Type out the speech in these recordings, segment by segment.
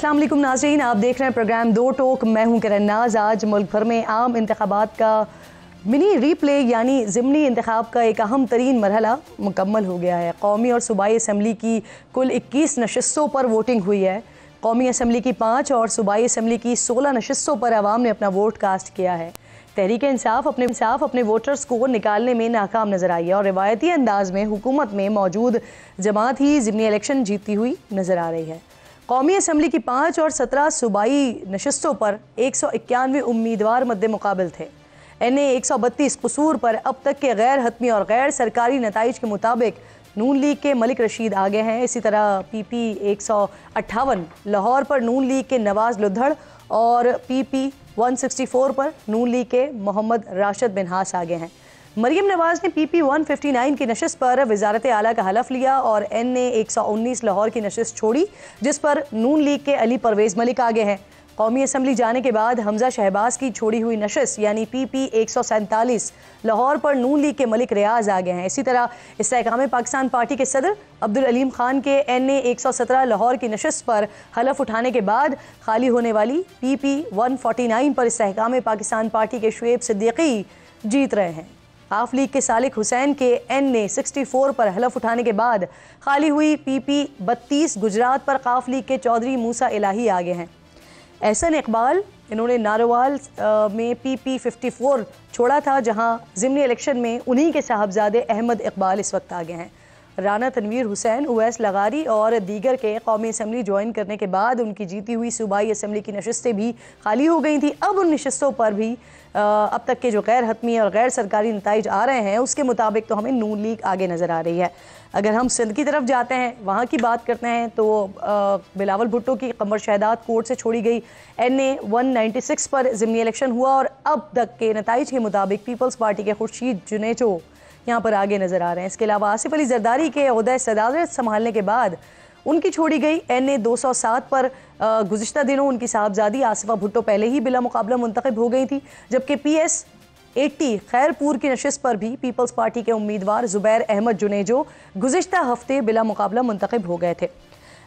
अस्सलाम वालेकुम नाजरीन आप देख रहे हैं प्रोग्राम दो टोक मैं हूं किरण नाज आज मुल्क भर में आम इंतबात का मिनी रीप्ले यानी ज़मनी इंतखब का एक अहम तरीन मरहला मुकम्मल हो गया है कौमी और सूबाई असम्बली की कुल इक्कीस नशस्तों पर वोटिंग हुई है कौमी असम्बली की पाँच और सूबाई असम्बली की सोलह नशस्तों पर आवाम ने अपना वोट कास्ट किया है तहरीक इंसाफ अपने इंसाफ अपने वोटर्स को निकालने में नाकाम नजर आई है और रिवायती अंदाज में हुकूमत में मौजूद जमात ही ज़मनी इलेक्शन जीती हुई नज़र आ रही है कौमी असम्बली की पाँच और सत्रह सूबाई नशस्तों पर एक सौ इक्यानवे उम्मीदवार मद्द मुकाबल थे एन ए एक सौ बत्तीस कसूर पर अब तक के गैर हतमी और गैर सरकारी नतज के मुताबिक नून लीग के मलिक रशीद आगे हैं इसी तरह पी पी एक सौ अट्ठावन लाहौर पर नून लीग के नवाज लुधड़ और P P one sixty four पर नून लीग के मोहम्मद राशद बिनहास आगे हैं मरीम नवाज ने P P one fifty nine की नशस्त पर वजारत आला का हलफ लिया और एन ने उन्नीस लाहौर की नशस्त छोड़ी जिस पर नून लीग के अली परवेज मलिक आगे हैं कौमी असम्बली जाने के बाद हमजा शहबाज की छोड़ी हुई नशस्त यानी पी पी एक सौ सैंतालीस लाहौर पर नून लीग के मलिक रियाज आ गए हैं इसी तरह इसकाम पाकिस्तान पार्टी के सदर अब्दुल अलीम खान के एन ए एक सौ सत्रह लाहौर की नशस्त पर हलफ उठाने के बाद खाली होने वाली P P one forty nine पर इसकाम पाकिस्तान पार्टी के शुएब सिद्दीकी जीत रहे हैं आफ लीग के सालिक हुसैन के एन ने 64 पर हलफ उठाने के बाद खाली हुई पीपी बत्तीस गुजरात पर काफ लीग के चौधरी मूसा इलाही आगे हैं एहसन इकबाल इन्होंने नारोवाल में पी पी फिफ्टी फोर छोड़ा था जहाँ ज़िमनी इलेक्शन में उन्हीं के साहबजादे अहमद इकबाल इस वक्त आगे हैं राना तनवीर हुसैन उवैस लगारी और दीगर के कौमी असम्बली ज्वाइन करने के बाद उनकी जीती हुई सूबाई असम्बली की नशस्तें भी खाली हो गई थी अब उन नशस्तों पर भी आ, अब तक के जो गैर हतमी और गैर सरकारी नतज आ रहे हैं उसके मुताबिक तो हमें नून लीग आगे नज़र आ रही है अगर हम सिंध की तरफ जाते हैं वहाँ की बात करते हैं तो बिलावल भुट्टो की कमर शहदाद कोर्ट से छोड़ी गई N A one ninety six पर ज़मनी इलेक्शन हुआ और अब तक के नतज के मुताबिक पीपल्स पार्टी के खुर्शीद जुनेचो यहाँ पर आगे नजर आ रहे हैं इसके अलावा आसिफ अली जरदारी के अहदा सदारत संभालने के बाद उनकी छोड़ी गई एन ए दो सौ सात पर गुजशत दिनों उनकी साहबजादी आसिफा भुट्टो पहले ही बिला मुकाबला मुंतखब हो गई थी जबकि पी एस एट्टी खैरपुर की नशस्त पर भी पीपल्स पार्टी के उम्मीदवार जुबैर अहमद जुनेजो गुजशत हफ्ते बिला मुकाबला मुंतखब हो गए थे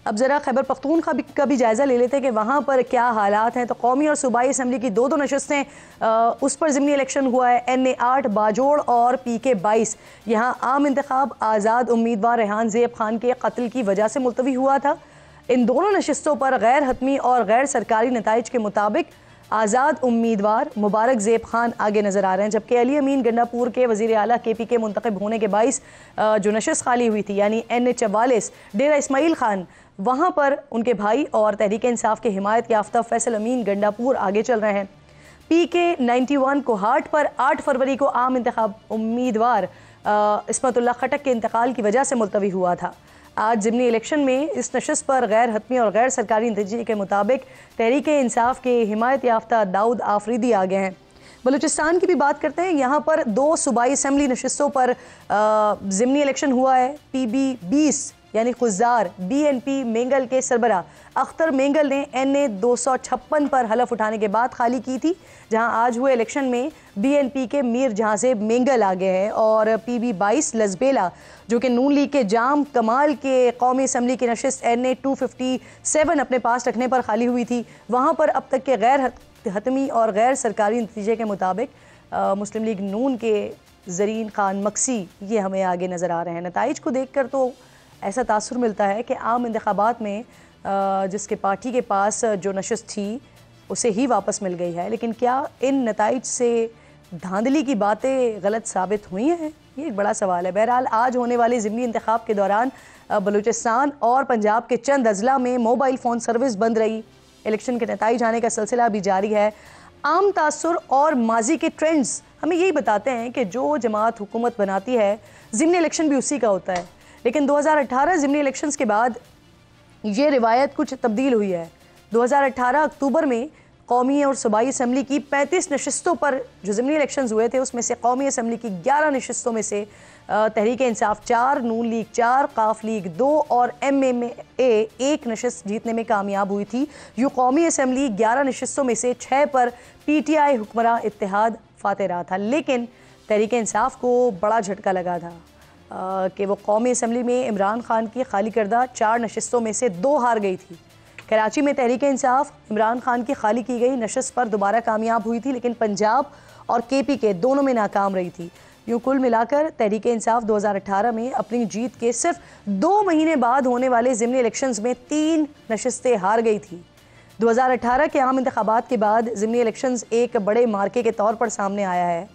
अब ज़रा खैबर पख्तून का भी जायज़ा ले लेते हैं कि वहाँ पर क्या हालात हैं तो कौमी और सूबाई असम्बली की दो दो नशस्तें उस पर ज़मनी इलेक्शन हुआ है एन ए आठ बाजोड़ और पी के बाईस यहाँ आम इंतखब आज़ाद उम्मीदवार रेहान ज़ेब खान के कत्ल की वजह से मुलतवी हुआ था इन दोनों नशस्तों पर गैर हतमी और गैर सरकारी नतज के मुताबिक आज़ाद उम्मीदवार मुबारक जेब खान आगे नज़र आ रहे हैं जबकि अली अमीन गंडापुर के वजीर अली के पी के मुंतब होने के बाईस जो नशस्त खाली हुई थी यानी एन ए चवालीस डेरा इसमाइल खान वहाँ पर उनके भाई और तहरीक इंसाफ के हिमायत याफ्ता फैसल अमीन गंडापुर आगे चल रहे हैं पी के नाइन्टी वन को हार्ट पर आठ फरवरी को आम इंतब उम्मीदवार इसमतुल्ला खटक के इंतकाल की वजह से मुलतवी हुआ था आज ज़मनी इलेक्शन में इस नशस्त पर गैर हतमी और गैर सरकारी नतीजे के मुताबिक तहरीक इंसाफ के हिमायत याफ्ता दाऊद आफरीदी आ गए हैं बलूचिस्तान की भी बात करते हैं यहाँ पर दो सूबाई असम्बली नशस्तों पर ज़मनी इलेक्शन हुआ है पी बी बीस यानी गुजार बीएनपी मेंगल के सरबरा अख्तर मेंगल ने एन ए दो सौ छप्पन पर हलफ उठाने के बाद खाली की थी जहां आज हुए इलेक्शन में बीएनपी के मीर जहां से मेंगल गए हैं और पी बी बाईस लजबेला जो कि नून लीग के जाम कमाल के कौमी असम्बली की नशस्त N A two fifty seven अपने पास रखने पर खाली हुई थी वहाँ पर अब तक के गैर हतमी और गैर सरकारी नतीजे के मुताबिक आ, मुस्लिम लीग नून के जरीन खान मक्सी ये हमें आगे नज़र आ रहे हैं नतज को देख कर तो ऐसा तासर मिलता है कि आम इंतबात में जिसके पार्टी के पास जो नशस्त थी उसे ही वापस मिल गई है लेकिन क्या इन नतज से धांधली की बातें गलत साबित हुई हैं ये एक बड़ा सवाल है बहरहाल आज होने वाले ज़िमनी इंतब के दौरान बलूचिस्तान और पंजाब के चंद अजला में मोबाइल फ़ोन सर्विस बंद रही इलेक्शन के नतज आने का सिलसिला भी जारी है आम तासर और माजी के ट्रेंड्स हमें यही बताते हैं कि जो जमात हुकूमत बनाती है ज़िमनी इलेक्शन भी उसी का होता है लेकिन 2018 ज़िमनी इलेक्शंस के बाद ये रिवायत कुछ तब्दील हुई है 2018 अक्टूबर में कौमी और सूबाई असम्बली की 35 नशस्तों पर जो ज़मनी इलेक्शन हुए थे उसमें से कौमी असम्बली की 11 नशस्तों में से तहरीक इंसाफ चार नून लीग चार काफ लीग दो और एम एम ए एक नशस्त जीतने में कामयाब हुई थी यूँ कौमी असम्बली ग्यारह नशस्तों में से छः पर पी टी आई हुक्मरान इतिहाद फाते रहा था लेकिन तहरीक इंसाफ को बड़ा झटका लगा था कि वो कौमी असम्बली में इमरान खान की खाली करदा चार नशस्तों में से दो हार गई थी कराची में तहरीक इंसाफ इमरान खान की खाली की गई नशस्त पर दोबारा कामयाब हुई थी लेकिन पंजाब और के पी के दोनों में नाकाम रही थी यूँ कुल मिलाकर तहरीक इंसाफ अठारह में अपनी जीत के सिर्फ दो महीने बाद होने वाले ज़मनी इलेक्शन में तीन नशस्तें हार गई थी 2018 के आम इंतबात के बाद ज़मनी इलेक्शंस एक बड़े मार्के के तौर पर सामने आया है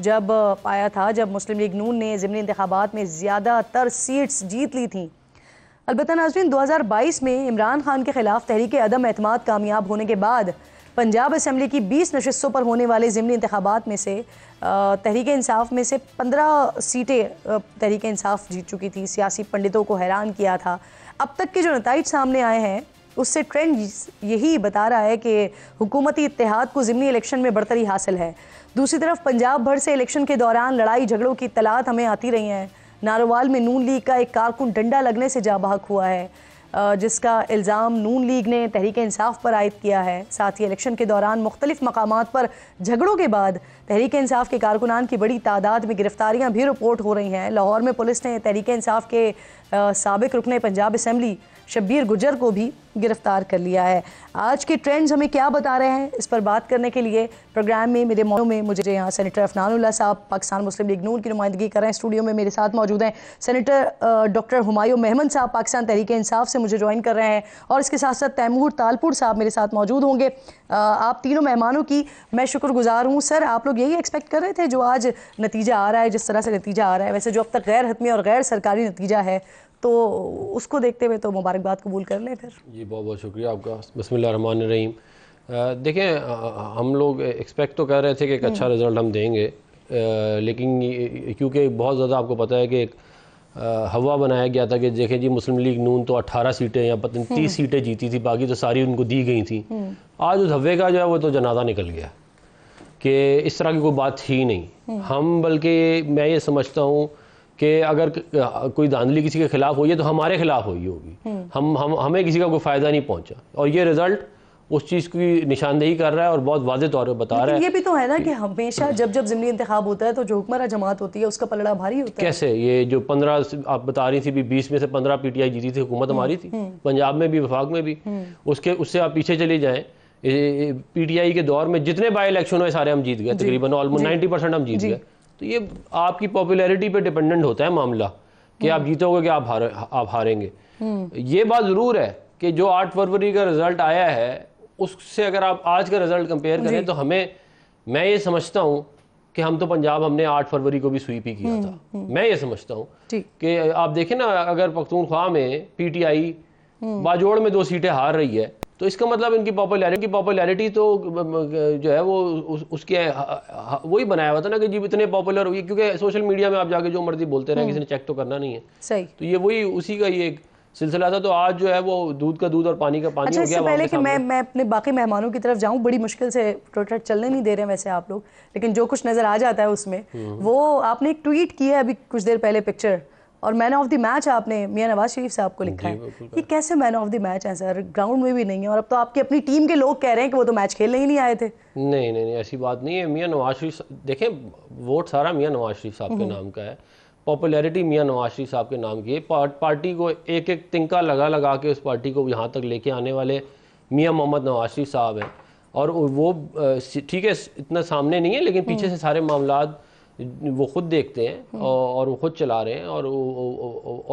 जब आया था जब मुस्लिम लीग नून ने ज़मनी इंतबात में ज़्यादातर सीट्स जीत ली थी अलबत् नाजरीन 2022 में इमरान खान के खिलाफ तहरीक अदम अहतम कामयाब होने के बाद पंजाब असम्बली की बीस नशस्तों पर होने वाले ज़मनी इंतबात में से तहरीक इंसाफ में से पंद्रह सीटें तहरीक इंसाफ जीत चुकी थी सियासी पंडितों को हैरान किया था अब तक के जो नतज सामने आए हैं उससे ट्रेंड यही बता रहा है कि हुकूमती इतिहाद को ज़मनी इलेक्शन में बढ़तरी हासिल है दूसरी तरफ पंजाब भर से इलेक्शन के दौरान लड़ाई झगड़ों की तलात हमें आती रही हैं नारोवाल में नून लीग का एक कारकुन डंडा लगने से जा बाहक हुआ है जिसका इल्ज़ाम नून लीग ने तहरीक इंसाफ पर आयद किया है साथ ही इलेक्शन के दौरान मुख्तलिफ मकाम पर झगड़ों के बाद तहरीक इंसाफ के कारकुनान की बड़ी तादाद में गिरफ्तारियाँ भी रिपोर्ट हो रही हैं लाहौर में पुलिस ने तहरीक इंसाफ के सबक रुकने पंजाब असम्बली शब्बीर गुजर को भी गिरफ्तार कर लिया है आज के ट्रेंड्स हमें क्या बता रहे हैं इस पर बात करने के लिए प्रोग्राम में मेरे मौजूद में मुझे यहाँ सेनेटर अफनानुल्ला साहब पाकिस्तान मुस्लिम लीग नून की नुमाइंदगी कर रहे हैं स्टूडियो में मेरे साथ मौजूद हैं सेनेटर डॉक्टर हुमायूं मेहमन साहब पाकिस्तान तहरीक इंसाफ से मुझे ज्वाइन कर रहे हैं और इसके साथ साथ तैमूर तालपुर साहब मेरे साथ मौजूद होंगे आप तीनों मेहमानों की मैं शुक्रगुजार हूँ सर आप लोग यही एक्सपेक्ट कर रहे थे जो आज नतीजा आ रहा है जिस तरह से नतीजा आ रहा है वैसे जो अब तक गैर हतमी और गैर सरकारी नतीजा है तो उसको देखते हुए तो मुबारकबाद कबूल कर लें फिर जी बहुत बहुत शुक्रिया आपका बसमान रहीम देखें हम लोग एक्सपेक्ट तो कर रहे थे कि एक अच्छा रिज़ल्ट हम्म। हम देंगे आ, लेकिन क्योंकि बहुत ज़्यादा आपको पता है कि एक हवा बनाया गया था कि देखें जी मुस्लिम लीग नून तो 18 सीटें या पता नहीं तीस हम्म। सीटें जीती थी बाकी तो सारी उनको दी गई थी हम्म। आज उस हवे का जो है वो तो जनाजा निकल गया कि इस तरह की कोई बात थी नहीं हम बल्कि मैं ये समझता हूँ कि अगर कोई धांधली किसी के खिलाफ हुई है तो हमारे खिलाफ हुई होगी हम्म। हम हम हमें किसी का कोई फ़ायदा नहीं पहुंचा और ये रिजल्ट उस चीज़ की निशानदेही कर रहा है और बहुत वाजे तौर पर बता रहा है ये भी तो है ना कि हमेशा जब जब ज़मनी इंतखब होता है तो जो हुक्मरा जमात होती है उसका पलड़ा भारी होता कैसे? है कैसे ये जो पंद्रह आप बता रही थी बीस में से पंद्रह पीटीआई जीती थी हुकूमत हमारी हम्म, थी हम्म। पंजाब में भी विभाग में भी उसके उससे आप पीछे चले जाए पीटीआई के दौर में जितने बाई इलेक्शन हुए सारे हम जीत गए तकरीबन ऑलमोस्ट नाइनटी परसेंट हम जीत गए तो ये आपकी पॉपुलैरिटी पे डिपेंडेंट होता है मामला कि आप हम्म। जीतोगे कि आप हार आप हारेंगे हम्म। ये बात ज़रूर है कि जो आठ फरवरी का रिज़ल्ट आया है उससे अगर आप आज का रिज़ल्ट कंपेयर करें तो हमें मैं ये समझता हूँ कि हम तो पंजाब हमने आठ फरवरी को भी स्वीप ही किया हम्म, था मैं ये समझता हूँ कि आप देखें ना अगर पख्तूनख्वा में पीटीआई बाजोड़ में दो सीटें हार रही है तो इसका मतलब इनकी पॉपुलैरिटी की पॉपुलैरिटी तो जो है वो उस, उसके वही बनाया हुआ था ना कि जी इतने पॉपुलर हुई क्योंकि सोशल मीडिया में आप जाके जो मर्जी बोलते रहे किसी ने चेक तो करना नहीं है सही तो ये वही उसी का ये एक सिलसिला था तो आज जो है वो दूध का दूध और पानी का पानी अच्छा, हो गया पहले कि मैं मैं अपने बाकी मेहमानों की तरफ जाऊं बड़ी मुश्किल से ट्विटर चलने नहीं दे रहे हैं वैसे आप लोग लेकिन जो कुछ नजर आ जाता है उसमें हम्म। वो आपने एक ट्वीट किया है अभी कुछ देर पहले पिक्चर और मैन ऑफ द मैच आपने मियाँ नवाज शरीफ साहब को लिखा है ये कैसे मैन ऑफ द मैच है सर ग्राउंड में भी नहीं है और अब तो आपकी अपनी टीम के लोग कह रहे हैं कि वो तो मैच खेलने ही नहीं आए थे नहीं नहीं नहीं ऐसी बात नहीं है मियाँ नवाज शरीफ देखें वोट सारा मियाँ नवाज शरीफ साहब के हम्म। नाम का है पॉपुलैरिटी मियाँ नवाज शरीफ साहब के नाम की है पार्टी को एक एक तिनका लगा लगा के उस पार्टी को यहाँ तक लेके आने वाले मियाँ मोहम्मद नवाज शरीफ साहब हैं और वो ठीक है इतना सामने नहीं है लेकिन पीछे हम्म। से सारे मामला वो खुद देखते हैं हम्म। और वो खुद चला रहे हैं और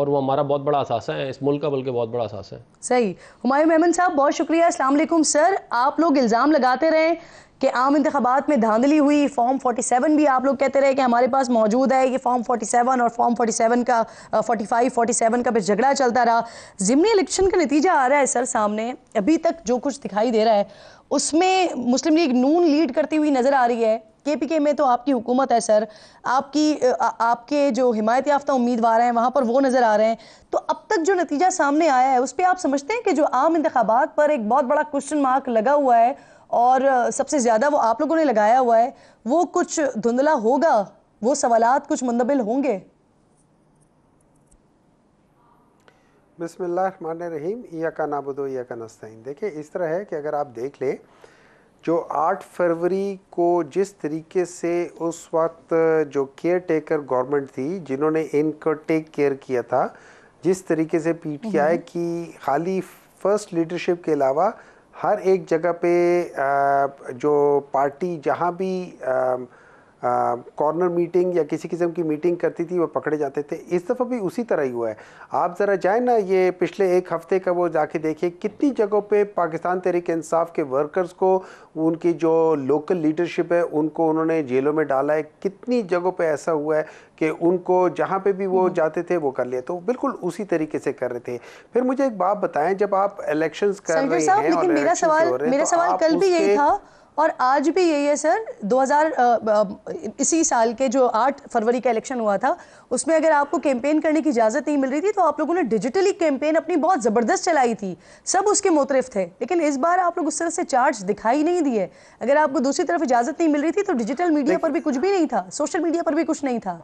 और वो हमारा बहुत बड़ा असासा है इस मुल्क का बल्कि बहुत बड़ा असासा है सही हमायूं मेमन साहब बहुत शुक्रिया वालेकुम सर आप लोग इल्ज़ाम लगाते रहे कि आम इंतबात में धांधली हुई फॉर्म 47 भी आप लोग कहते रहे कि हमारे पास मौजूद है ये फॉर्म 47 और फॉर्म 47 का 45 47 का फिर झगड़ा चलता रहा ज़िमनी इलेक्शन का नतीजा आ रहा है सर सामने अभी तक जो कुछ दिखाई दे रहा है उसमें मुस्लिम लीग नून लीड करती हुई नज़र आ रही है के पी के में तो आपकी हुकूमत है सर आपकी आ, आपके जो हिमायत याफ्ता उम्मीदवार हैं वहाँ पर वो नज़र आ रहे हैं तो अब तक जो नतीजा सामने आया है उस पर आप समझते हैं कि जो आम इंतबात पर एक बहुत बड़ा क्वेश्चन मार्क लगा हुआ है और सबसे ज़्यादा वो आप लोगों ने लगाया हुआ है वो कुछ धुंधला होगा वो सवाल कुछ मुंदबिल होंगे बसमिल्ल रहीम या का नाबुदो या का नस्तीन देखिए इस तरह है कि अगर आप देख लें जो 8 फरवरी को जिस तरीके से उस वक्त जो केयर टेकर गवर्नमेंट थी जिन्होंने इनको टेक केयर किया था जिस तरीके से पीटीआई हम्म। की खाली फर्स्ट लीडरशिप के अलावा हर एक जगह पे जो पार्टी जहाँ भी कॉर्नर मीटिंग या किसी किस्म की मीटिंग करती थी वो पकड़े जाते थे इस दफ़ा भी उसी तरह ही हुआ है आप ज़रा जाए ना ये पिछले एक हफ्ते का वो जाके देखिए कितनी जगहों पे पाकिस्तान तहरीक इंसाफ के वर्कर्स को उनकी जो लोकल लीडरशिप है उनको उन्होंने जेलों में डाला है कितनी जगहों पर ऐसा हुआ है कि उनको जहाँ पे भी वो हम्म। जाते थे वो कर लिया तो बिल्कुल उसी तरीके से कर रहे थे फिर मुझे एक बात बताएं जब आप इलेक्शंस कर रहे हैं और मेरा तो सवाल कल भी यही था और आज भी यही है सर 2000 इसी साल के जो 8 फरवरी का इलेक्शन हुआ था उसमें अगर आपको कैंपेन करने की इजाज़त नहीं मिल रही थी तो आप लोगों ने डिजिटली कैंपेन अपनी बहुत ज़बरदस्त चलाई थी सब उसके मुतरफ थे लेकिन इस बार आप लोग उस तरह से चार्ज दिखाई नहीं दिए अगर आपको दूसरी तरफ इजाज़त नहीं मिल रही थी तो डिजिटल मीडिया पर भी कुछ भी नहीं था सोशल मीडिया पर भी कुछ नहीं था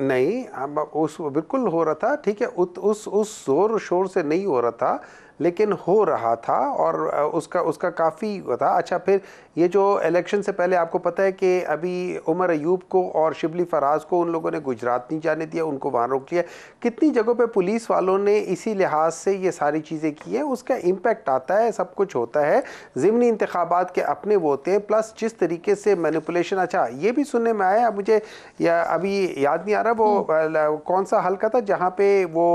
नहीं अब उस बिल्कुल हो रहा था ठीक है उस उस शोर शोर से नहीं हो रहा था लेकिन हो रहा था और उसका उसका काफ़ी था अच्छा फिर ये जो इलेक्शन से पहले आपको पता है कि अभी उमर अयूब को और शिबली फराज को उन लोगों ने गुजरात नहीं जाने दिया उनको वहाँ रोक लिया कितनी जगहों पे पुलिस वालों ने इसी लिहाज से ये सारी चीज़ें की है उसका इम्पैक्ट आता है सब कुछ होता है ज़मनी इंतबात के अपने वो होते हैं प्लस जिस तरीके से मैनिपुलेशन अच्छा ये भी सुनने में आया मुझे या अभी याद नहीं आ रहा वो हम्म। कौन सा हल्का था जहाँ पे वो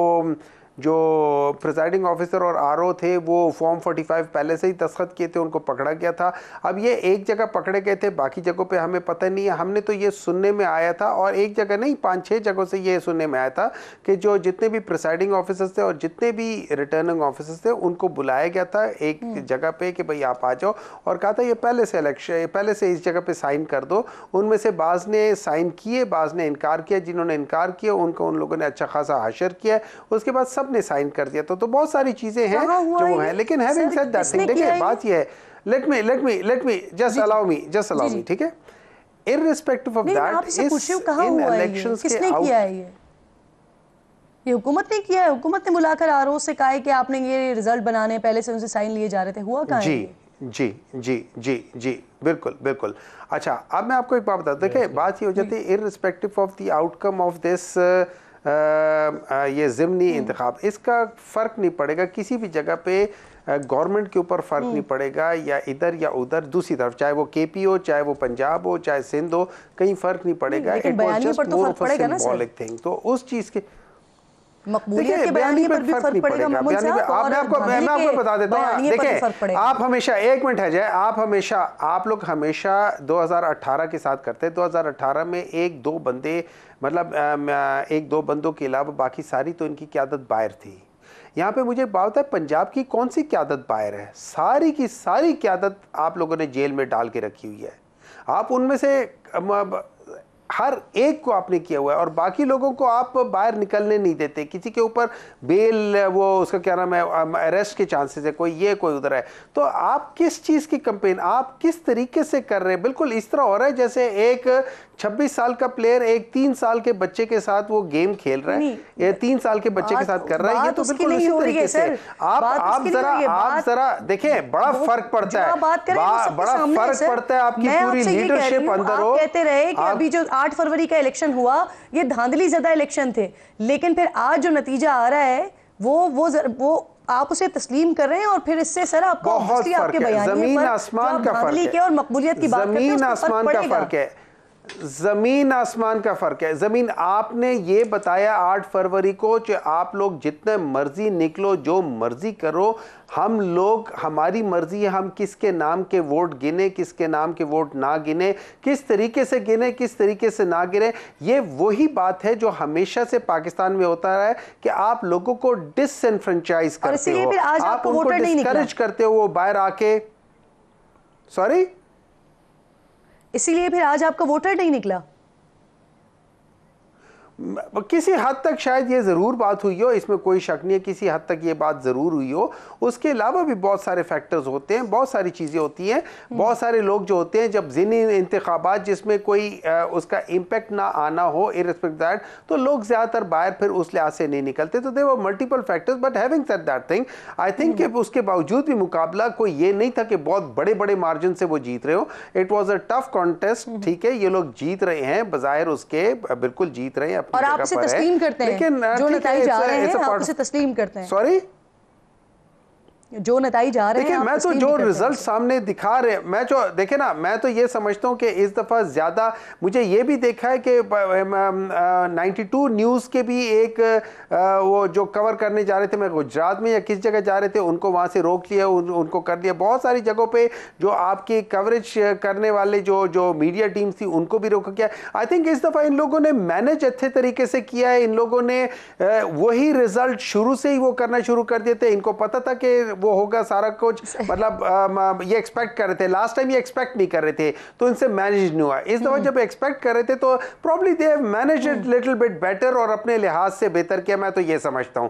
जो प्रिजाइडिंग ऑफिसर और आर थे वो फॉर्म 45 पहले से ही दस्खत किए थे उनको पकड़ा गया था अब ये एक जगह पकड़े गए थे बाकी जगहों पे हमें पता नहीं है हमने तो ये सुनने में आया था और एक जगह नहीं पाँच छः जगहों से ये सुनने में आया था कि जो जितने भी प्रिसाइडिंग ऑफिसर्स थे और जितने भी रिटर्निंग ऑफिसर्स थे उनको बुलाया गया था एक हम्म। जगह पे कि भाई आप आ जाओ और कहा था ये पहले से इलेक्शन पहले से इस जगह पे साइन कर दो उनमें से बाज़ ने साइन किए बाज़ ने इनकार किया जिन्होंने इनकार किया उनको उन लोगों ने अच्छा खासा हाशर किया उसके बाद सब ने साइन कर दिया तो तो बहुत सारी चीजें हैं जो वो है लेकिन है बात यह है let me let me let me just allow me just allow me ठीक है in respect of that is in elections के आउट ये हुकूमत ने किया है हुकूमत ने बुलाकर आर से कहा है कि आपने ये रिजल्ट बनाने पहले से उनसे साइन लिए जा रहे थे हुआ कहाँ जी जी जी जी जी बिल्कुल बिल्कुल अच्छा अब मैं आपको एक बात बता देखिए बात ये हो जाती है in respective of the outcome of this ये ज़िमनी हम्म। इंतखब इसका फ़र्क नहीं पड़ेगा किसी भी जगह पे गवर्नमेंट के ऊपर फ़र्क नहीं हम्म। पड़ेगा या इधर या उधर दूसरी तरफ चाहे वो के पी हो चाहे वो पंजाब हो चाहे सिंध हो कहीं फ़र्क नहीं पड़ेगा it was just more of symbolic thing तो उस चीज़ के मकबूलियत के बयानी पर भी फर्क पड़ेगा ममन आपको मैं आपको बता देता हूँ देखिए आप हमेशा एक मिनट है जय आप हमेशा आप लोग हमेशा 2018 के साथ करते हैं 2018 में एक दो बंदे मतलब एक दो बंदों के अलावा बाकी सारी तो इनकी क्यादत बाहर थी यहाँ पे मुझे बात है पंजाब की कौन सी क्यादत बाहर है सारी की सारी क्यादत आप लोगों ने जेल में डाल के रखी हुई है आप उनमें से हर एक को आपने किया हुआ है और बाकी लोगों को आप बाहर निकलने नहीं देते किसी के ऊपर बेल वो उसका क्या नाम है अरेस्ट के चांसेस है कोई ये कोई उधर है तो आप किस चीज़ की कंपेन आप किस तरीके से कर रहे हैं बिल्कुल इस तरह हो रहा है जैसे एक 26 साल का प्लेयर एक तीन साल के बच्चे के साथ वो गेम खेल रहा है या तीन साल के बच्चे के साथ कर रहा है ये तो बिल्कुल उसी तरीके से आप आप जरा आप जरा देखें बड़ा फर्क पड़ता है तो बड़ा फर्क पड़ता है आपकी पूरी लीडरशिप अंदर हो कहते रहे कि अभी जो 8 फरवरी का इलेक्शन हुआ ये धांधली ज्यादा इलेक्शन थे लेकिन फिर आज जो नतीजा आ रहा है वो वो वो आप उसे तस्लीम कर रहे हैं और फिर इससे सर आपको आपके बयान जमीन आसमान का फर्क है और मकबूलियत की बात जमीन आसमान का फर्क है ज़मीन आसमान का फ़र्क है ज़मीन आपने ये बताया आठ फरवरी को कि आप लोग जितने मर्ज़ी निकलो जो मर्ज़ी करो हम लोग हमारी मर्ज़ी है हम किसके नाम के वोट गिने किसके नाम के वोट ना गिने किस तरीके से गिने किस तरीके से ना गिने ये वही बात है जो हमेशा से पाकिस्तान में होता रहा है कि आप लोगों को डिसनफ्रेंचाइज करते हो आप उनको डिस्करेज करते हो वो बाहर आके सॉरी इसीलिए फिर आज आपका वोटर नहीं निकला किसी हद तक शायद ये ज़रूर बात हुई हो इसमें कोई शक नहीं है किसी हद तक ये बात ज़रूर हुई हो उसके अलावा भी बहुत सारे फैक्टर्स होते हैं बहुत सारी चीज़ें होती हैं हम्म। बहुत सारे लोग जो होते हैं जब जिन इंतबात जिसमें कोई आ, उसका इम्पेक्ट ना आना हो इन रिस्पेक्ट दैट तो लोग ज़्यादातर बाहर फिर उस लिहाज से नहीं निकलते तो दे वो multiple factors but having set that thing I think कि उसके बावजूद भी मुकाबला कोई ये नहीं था कि बहुत बड़े बड़े मार्जिन से वो जीत रहे हो it was a tough contest ठीक है ये लोग जीत रहे हैं बाहर उसके बिल्कुल जीत रहे हैं और आप उसे तस्लीम करते हैं लेकिन जो नतीजे आ रहे हैं आप उसे तस्लीम करते हैं सॉरी जो नताई जा रहे हैं मैं तो जो रिजल्ट सामने दिखा रहे मैं जो देखे ना मैं तो ये समझता हूँ कि इस दफ़ा ज़्यादा मुझे ये भी देखा है कि 92 न्यूज़ के भी एक वो जो कवर करने जा रहे थे मैं गुजरात में या किस जगह जा रहे थे उनको वहाँ से रोक लिया उन, उनको कर दिया बहुत सारी जगहों पर जो आपकी कवरेज करने वाले जो जो मीडिया टीम थी उनको भी रोका गया आई थिंक इस दफ़ा इन लोगों ने मैनेज अच्छे तरीके से किया है इन लोगों ने वही रिज़ल्ट शुरू से ही वो करना शुरू कर दिए थे इनको पता था कि वो होगा सारा कुछ मतलब ये एक्सपेक्ट कर रहे थे लास्ट टाइम ये एक्सपेक्ट नहीं कर रहे थे तो इनसे मैनेज नहीं हुआ इस दफा हम्म। जब एक्सपेक्ट कर रहे थे तो probably they have manage little bit better और अपने लिहाज से बेहतर किया मैं तो ये समझता हूँ